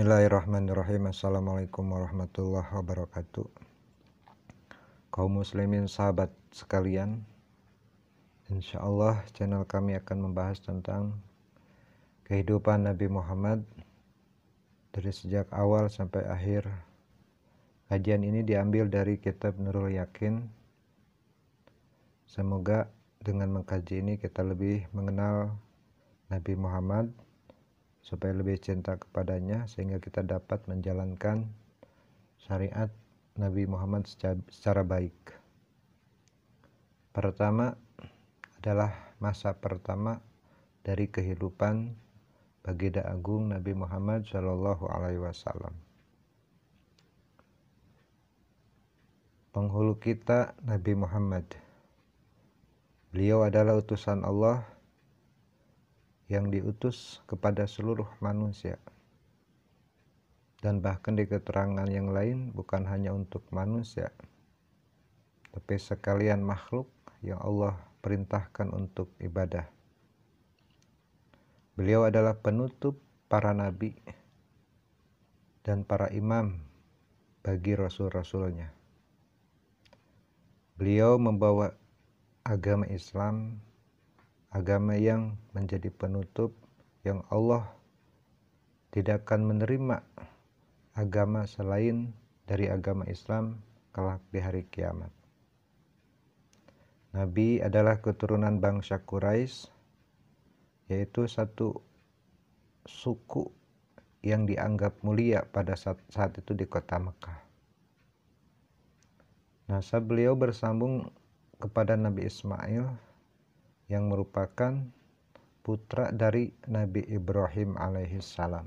Bismillahirrahmanirrahim. Assalamualaikum warahmatullahi wabarakatuh. Kaum muslimin sahabat sekalian, insya Allah channel kami akan membahas tentang kehidupan Nabi Muhammad dari sejak awal sampai akhir. Kajian ini diambil dari kitab Nurul Yakin. Semoga dengan mengkaji ini kita lebih mengenal Nabi Muhammad supaya lebih cinta kepadanya sehingga kita dapat menjalankan syariat Nabi Muhammad secara baik. Pertama adalah masa pertama dari kehidupan Baginda Agung Nabi Muhammad Shallallahu Alaihi Wasallam. Penghulu kita Nabi Muhammad. Beliau adalah utusan Allah yang diutus kepada seluruh manusia. Dan bahkan di keterangan yang lain bukan hanya untuk manusia, tapi sekalian makhluk yang Allah perintahkan untuk ibadah. Beliau adalah penutup para nabi dan para imam bagi rasul-rasulnya. Beliau membawa agama Islam agama yang menjadi penutup yang Allah tidak akan menerima agama selain dari agama Islam kelak di hari kiamat. Nabi adalah keturunan bangsa Quraisy, yaitu satu suku yang dianggap mulia pada saat, saat itu di kota Mekah. Nah, beliau bersambung kepada Nabi Ismail yang merupakan putra dari Nabi Ibrahim alaihissalam.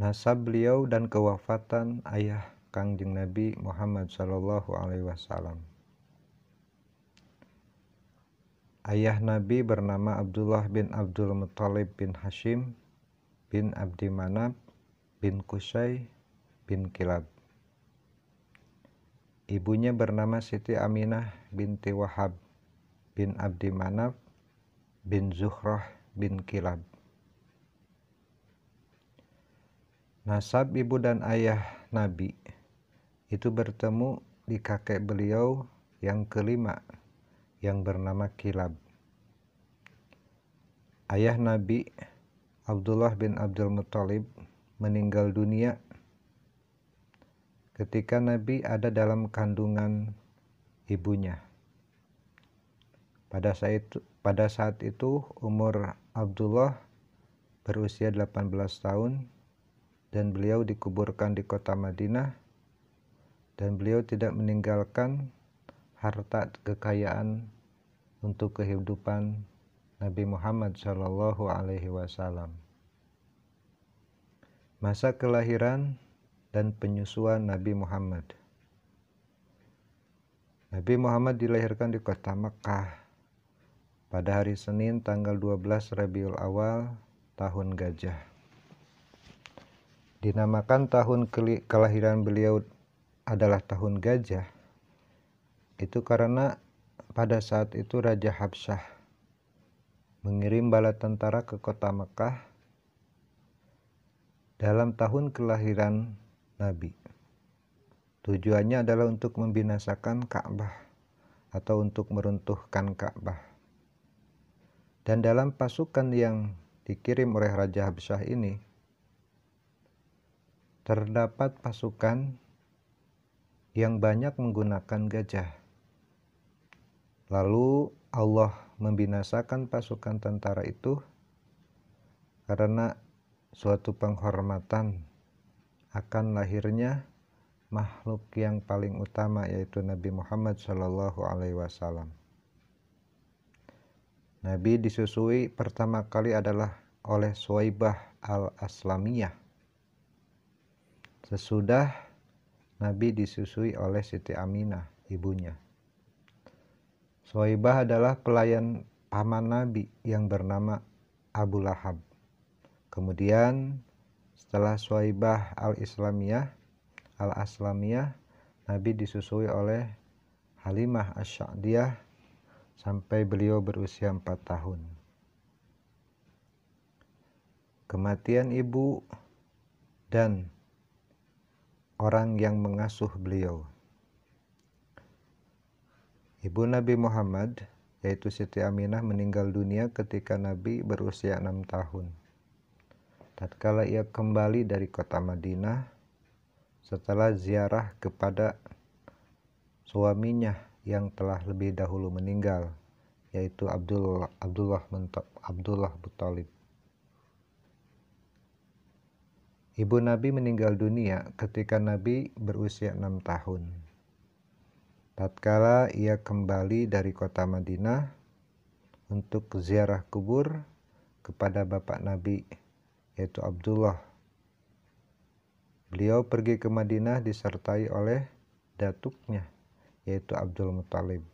Nasab beliau dan kewafatan ayah Kangjeng Nabi Muhammad sallallahu Alaihi Wasallam. Ayah Nabi bernama Abdullah bin Abdul Muthalib bin Hashim bin Abdi Manab bin Kusai bin Kilab. Ibunya bernama Siti Aminah binti Wahab bin Abdi Manaf bin Zuhrah bin Kilab. Nasab ibu dan ayah Nabi itu bertemu di kakek beliau yang kelima yang bernama Kilab. Ayah Nabi Abdullah bin Abdul Muthalib meninggal dunia ketika Nabi ada dalam kandungan ibunya. Pada saat itu, pada saat itu umur Abdullah berusia 18 tahun dan beliau dikuburkan di kota Madinah dan beliau tidak meninggalkan harta kekayaan untuk kehidupan Nabi Muhammad Shallallahu Alaihi Wasallam. Masa kelahiran dan penyusuan Nabi Muhammad. Nabi Muhammad dilahirkan di kota Mekah pada hari Senin tanggal 12 Rabiul Awal tahun Gajah. Dinamakan tahun kelahiran beliau adalah tahun Gajah. Itu karena pada saat itu Raja Habsyah mengirim bala tentara ke kota Mekah dalam tahun kelahiran Nabi. Tujuannya adalah untuk membinasakan Ka'bah atau untuk meruntuhkan Ka'bah. Dan dalam pasukan yang dikirim oleh Raja Habsyah ini, terdapat pasukan yang banyak menggunakan gajah. Lalu Allah membinasakan pasukan tentara itu karena suatu penghormatan akan lahirnya makhluk yang paling utama yaitu Nabi Muhammad Shallallahu Alaihi Wasallam. Nabi disusui pertama kali adalah oleh Suwaibah al-Aslamiyah. Sesudah Nabi disusui oleh Siti Aminah, ibunya. Suwaibah adalah pelayan paman Nabi yang bernama Abu Lahab. Kemudian setelah Suwaibah al-Islamiyah, al-Aslamiyah, Nabi disusui oleh Halimah Asy'adiyah sampai beliau berusia empat tahun. Kematian ibu dan orang yang mengasuh beliau. Ibu Nabi Muhammad yaitu Siti Aminah meninggal dunia ketika Nabi berusia enam tahun. Tatkala ia kembali dari kota Madinah setelah ziarah kepada suaminya yang telah lebih dahulu meninggal, yaitu Abdul, Abdullah, Abdullah Butalib. Ibu Nabi meninggal dunia ketika Nabi berusia enam tahun. Tatkala ia kembali dari kota Madinah untuk ziarah kubur kepada bapak Nabi, yaitu Abdullah. Beliau pergi ke Madinah disertai oleh datuknya, yaitu Abdul Muthalib.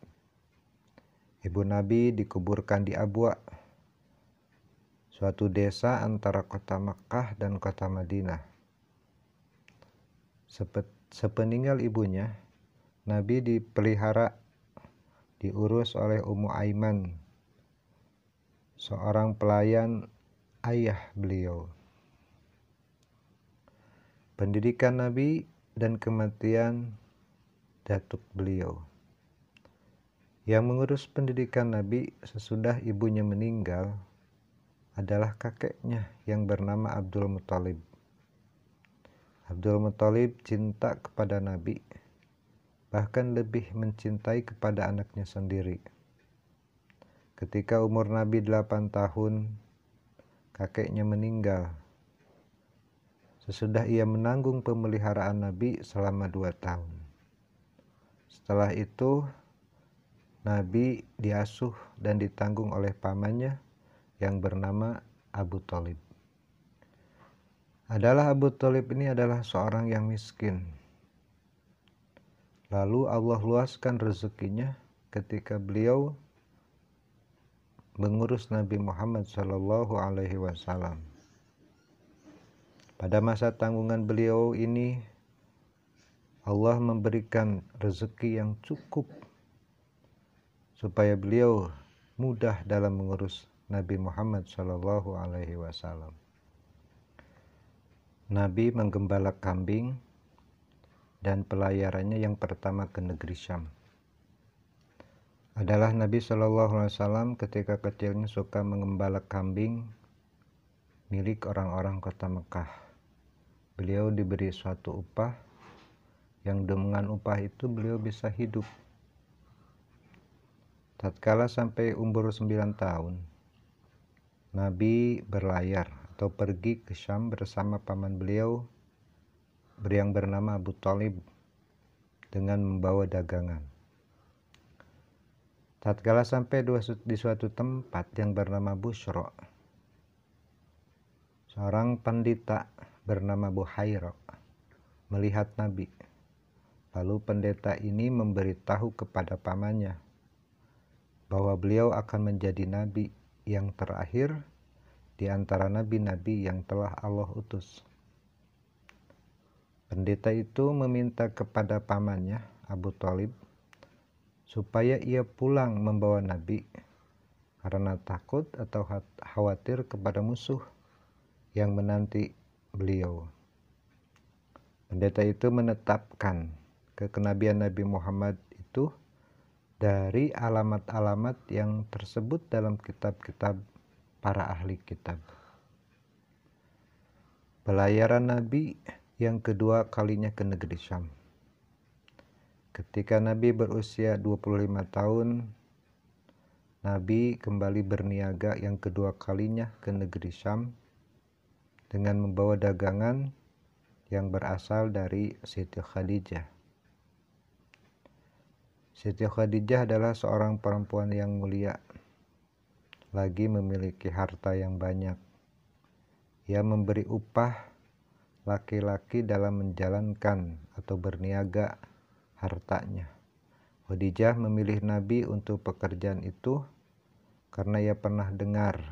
Ibu Nabi dikuburkan di Abwa, suatu desa antara kota Mekah dan kota Madinah. Sepet, sepeninggal ibunya, Nabi dipelihara, diurus oleh Ummu Aiman, seorang pelayan ayah beliau. Pendidikan Nabi dan kematian datuk beliau yang mengurus pendidikan Nabi sesudah ibunya meninggal adalah kakeknya yang bernama Abdul Muthalib. Abdul Muthalib cinta kepada Nabi, bahkan lebih mencintai kepada anaknya sendiri. Ketika umur Nabi 8 tahun, kakeknya meninggal. Sesudah ia menanggung pemeliharaan Nabi selama dua tahun. Setelah itu, Nabi diasuh dan ditanggung oleh pamannya yang bernama Abu Talib. Adalah Abu Talib ini adalah seorang yang miskin. Lalu Allah luaskan rezekinya ketika beliau mengurus Nabi Muhammad Shallallahu Alaihi Wasallam. Pada masa tanggungan beliau ini, Allah memberikan rezeki yang cukup supaya beliau mudah dalam mengurus Nabi Muhammad Shallallahu Alaihi Wasallam. Nabi menggembala kambing dan pelayarannya yang pertama ke negeri Syam adalah Nabi Shallallahu Alaihi Wasallam ketika kecilnya suka mengembala kambing milik orang-orang kota Mekah. Beliau diberi suatu upah yang dengan upah itu beliau bisa hidup tatkala sampai umur 9 tahun Nabi berlayar atau pergi ke Syam bersama paman beliau yang bernama Abu Talib dengan membawa dagangan tatkala sampai di suatu tempat yang bernama Busro seorang pendeta bernama Buhairo melihat Nabi Lalu pendeta ini memberitahu kepada pamannya bahwa beliau akan menjadi nabi yang terakhir di antara nabi-nabi yang telah Allah utus. Pendeta itu meminta kepada pamannya, Abu Talib, supaya ia pulang membawa nabi karena takut atau khawatir kepada musuh yang menanti beliau. Pendeta itu menetapkan ke kenabian Nabi Muhammad itu dari alamat-alamat yang tersebut dalam kitab-kitab para ahli kitab. Pelayaran Nabi yang kedua kalinya ke negeri Syam. Ketika Nabi berusia 25 tahun, Nabi kembali berniaga yang kedua kalinya ke negeri Syam dengan membawa dagangan yang berasal dari Siti Khadijah. Siti Khadijah adalah seorang perempuan yang mulia, lagi memiliki harta yang banyak. Ia memberi upah laki-laki dalam menjalankan atau berniaga hartanya. Khadijah memilih Nabi untuk pekerjaan itu karena ia pernah dengar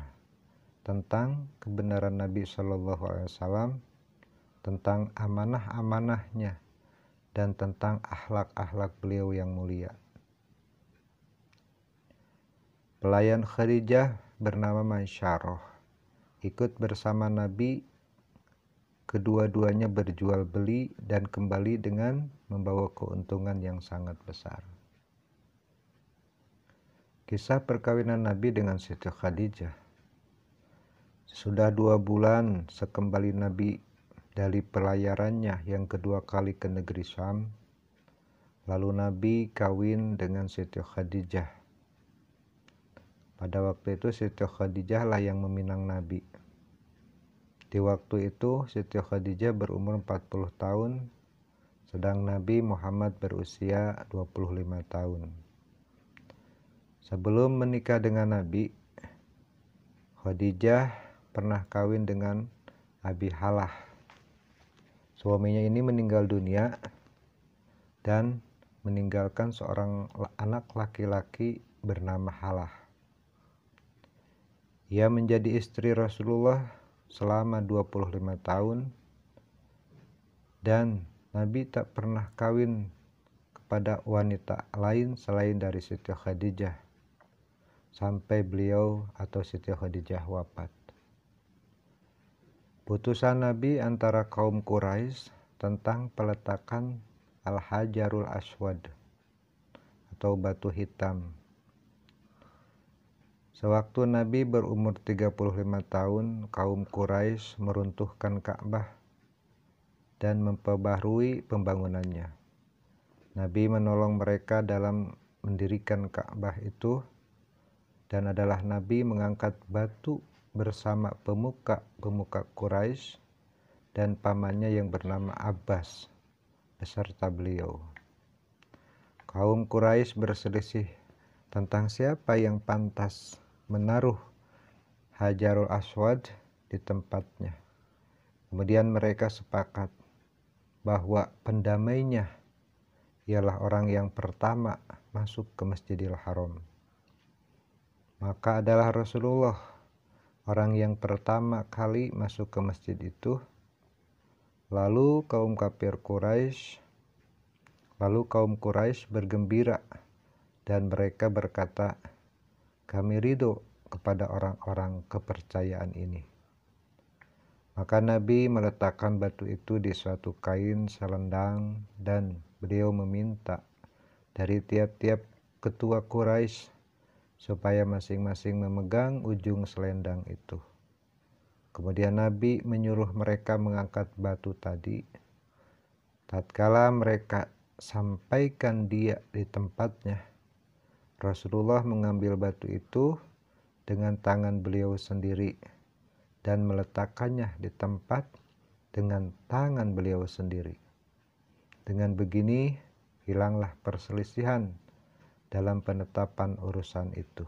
tentang kebenaran Nabi Shallallahu Alaihi Wasallam tentang amanah-amanahnya dan tentang akhlak-akhlak beliau yang mulia. Pelayan Khadijah bernama Mansyaroh ikut bersama Nabi kedua-duanya berjual beli dan kembali dengan membawa keuntungan yang sangat besar. Kisah perkawinan Nabi dengan Siti Khadijah Sudah dua bulan sekembali Nabi dari pelayarannya yang kedua kali ke negeri Syam. Lalu Nabi kawin dengan Siti Khadijah. Pada waktu itu Siti Khadijah lah yang meminang Nabi. Di waktu itu Siti Khadijah berumur 40 tahun, sedang Nabi Muhammad berusia 25 tahun. Sebelum menikah dengan Nabi, Khadijah pernah kawin dengan Abi Halah Suaminya ini meninggal dunia dan meninggalkan seorang anak laki-laki bernama Halah. Ia menjadi istri Rasulullah selama 25 tahun dan Nabi tak pernah kawin kepada wanita lain selain dari Siti Khadijah sampai beliau atau Siti Khadijah wafat. Putusan Nabi antara kaum Quraisy tentang peletakan Al-Hajarul Aswad atau batu hitam. Sewaktu Nabi berumur 35 tahun, kaum Quraisy meruntuhkan Ka'bah dan memperbaharui pembangunannya. Nabi menolong mereka dalam mendirikan Ka'bah itu dan adalah Nabi mengangkat batu bersama pemuka-pemuka Quraisy dan pamannya yang bernama Abbas beserta beliau. Kaum Quraisy berselisih tentang siapa yang pantas menaruh Hajarul Aswad di tempatnya. Kemudian mereka sepakat bahwa pendamainya ialah orang yang pertama masuk ke Masjidil Haram. Maka adalah Rasulullah orang yang pertama kali masuk ke masjid itu, lalu kaum kafir Quraisy, lalu kaum Quraisy bergembira dan mereka berkata, kami ridho kepada orang-orang kepercayaan ini. Maka Nabi meletakkan batu itu di suatu kain selendang dan beliau meminta dari tiap-tiap ketua Quraisy supaya masing-masing memegang ujung selendang itu. Kemudian Nabi menyuruh mereka mengangkat batu tadi. Tatkala mereka sampaikan dia di tempatnya, Rasulullah mengambil batu itu dengan tangan beliau sendiri dan meletakkannya di tempat dengan tangan beliau sendiri. Dengan begini, hilanglah perselisihan dalam penetapan urusan itu.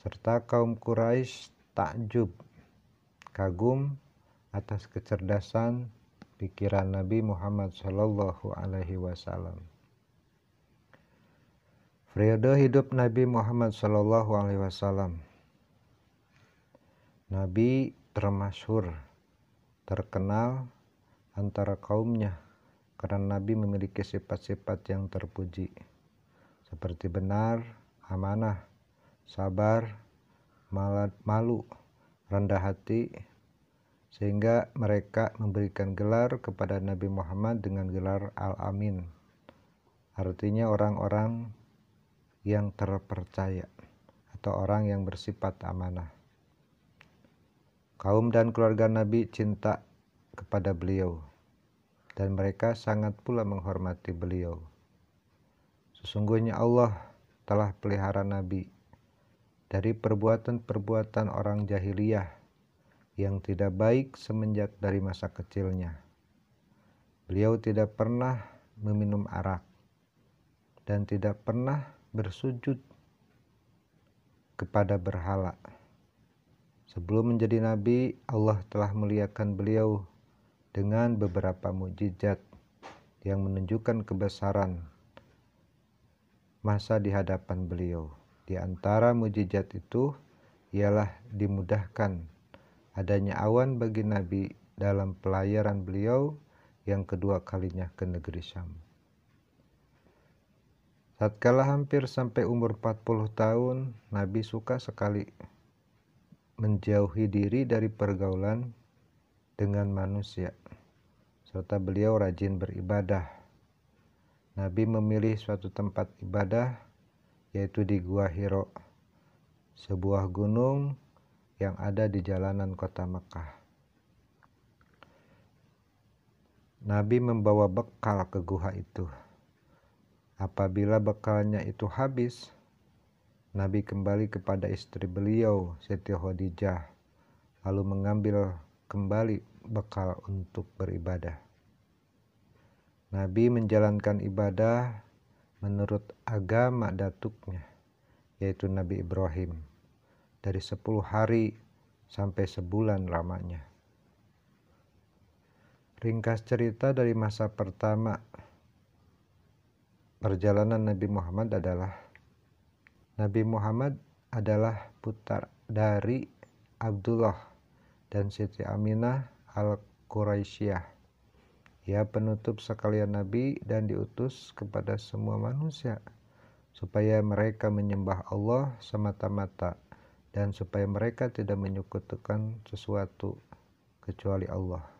Serta kaum Quraisy takjub, kagum atas kecerdasan pikiran Nabi Muhammad Shallallahu Alaihi Wasallam. Periode hidup Nabi Muhammad Shallallahu Alaihi Wasallam. Nabi termasyhur, terkenal antara kaumnya karena Nabi memiliki sifat-sifat yang terpuji seperti benar, amanah, sabar, malu, rendah hati, sehingga mereka memberikan gelar kepada Nabi Muhammad dengan gelar Al-Amin. Artinya orang-orang yang terpercaya atau orang yang bersifat amanah. Kaum dan keluarga Nabi cinta kepada beliau dan mereka sangat pula menghormati beliau. Sesungguhnya Allah telah pelihara Nabi dari perbuatan-perbuatan orang jahiliyah yang tidak baik semenjak dari masa kecilnya. Beliau tidak pernah meminum arak dan tidak pernah bersujud kepada berhala. Sebelum menjadi nabi, Allah telah muliakan beliau dengan beberapa mujizat yang menunjukkan kebesaran masa di hadapan beliau. Di antara mujizat itu ialah dimudahkan adanya awan bagi Nabi dalam pelayaran beliau yang kedua kalinya ke negeri Syam. Tatkala hampir sampai umur 40 tahun, Nabi suka sekali menjauhi diri dari pergaulan dengan manusia, serta beliau rajin beribadah Nabi memilih suatu tempat ibadah yaitu di Gua Hiro, sebuah gunung yang ada di jalanan kota Mekah. Nabi membawa bekal ke guha itu. Apabila bekalnya itu habis, Nabi kembali kepada istri beliau, Siti Khadijah, lalu mengambil kembali bekal untuk beribadah. Nabi menjalankan ibadah menurut agama datuknya, yaitu Nabi Ibrahim, dari 10 hari sampai sebulan lamanya. Ringkas cerita dari masa pertama perjalanan Nabi Muhammad adalah Nabi Muhammad adalah putar dari Abdullah dan Siti Aminah al-Quraisyah ia ya, penutup sekalian nabi dan diutus kepada semua manusia supaya mereka menyembah Allah semata-mata dan supaya mereka tidak menyekutukan sesuatu kecuali Allah.